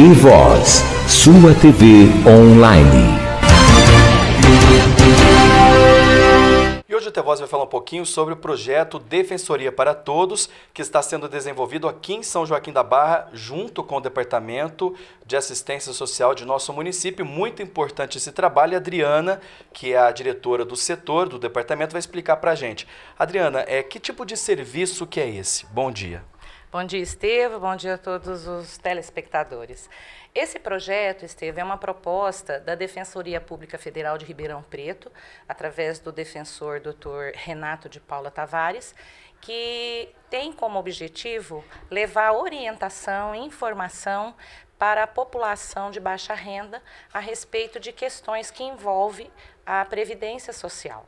TV Voz, sua TV online. E hoje o TV Voz vai falar um pouquinho sobre o projeto Defensoria para Todos, que está sendo desenvolvido aqui em São Joaquim da Barra, junto com o Departamento de Assistência Social de nosso município. Muito importante esse trabalho. A Adriana, que é a diretora do setor do departamento, vai explicar para a gente. Adriana, é, que tipo de serviço que é esse? Bom dia. Bom dia, Estevam. Bom dia a todos os telespectadores. Esse projeto, Estevam, é uma proposta da Defensoria Pública Federal de Ribeirão Preto, através do defensor Dr. Renato de Paula Tavares, que tem como objetivo levar orientação e informação para a população de baixa renda a respeito de questões que envolvem a previdência social.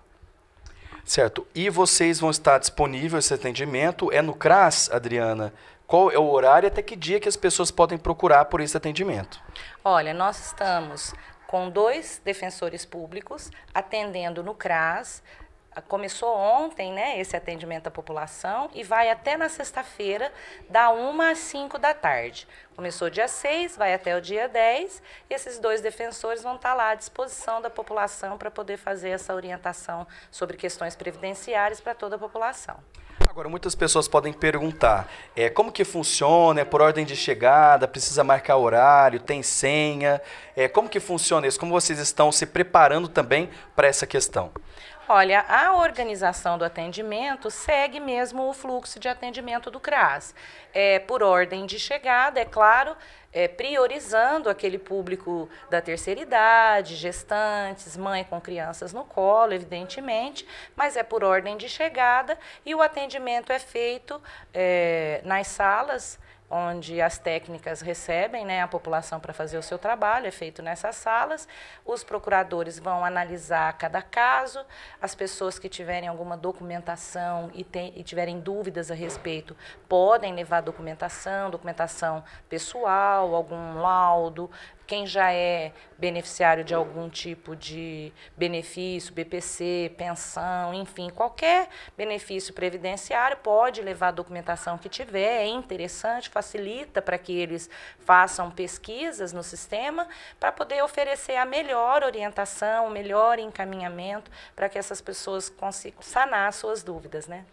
Certo. E vocês vão estar disponíveis esse atendimento? É no CRAS, Adriana? Qual é o horário e até que dia que as pessoas podem procurar por esse atendimento? Olha, nós estamos com dois defensores públicos atendendo no CRAS começou ontem, né, esse atendimento à população e vai até na sexta-feira, da 1 às 5 da tarde. Começou dia 6, vai até o dia 10. esses dois defensores vão estar tá lá à disposição da população para poder fazer essa orientação sobre questões previdenciárias para toda a população. Agora, muitas pessoas podem perguntar, é, como que funciona, é por ordem de chegada, precisa marcar horário, tem senha, é, como que funciona isso? Como vocês estão se preparando também para essa questão? Olha, a organização do atendimento segue mesmo o fluxo de atendimento do CRAS. É, por ordem de chegada, é claro, é, priorizando aquele público da terceira idade, gestantes, mãe com crianças no colo, evidentemente, mas é por ordem de chegada e o atendimento é feito é, nas salas onde as técnicas recebem né, a população para fazer o seu trabalho, é feito nessas salas. Os procuradores vão analisar cada caso, as pessoas que tiverem alguma documentação e, tem, e tiverem dúvidas a respeito podem levar documentação, documentação pessoal hospital, algum laudo, quem já é beneficiário de algum tipo de benefício, BPC, pensão, enfim, qualquer benefício previdenciário pode levar a documentação que tiver, é interessante, facilita para que eles façam pesquisas no sistema para poder oferecer a melhor orientação, o melhor encaminhamento para que essas pessoas consigam sanar suas dúvidas, né?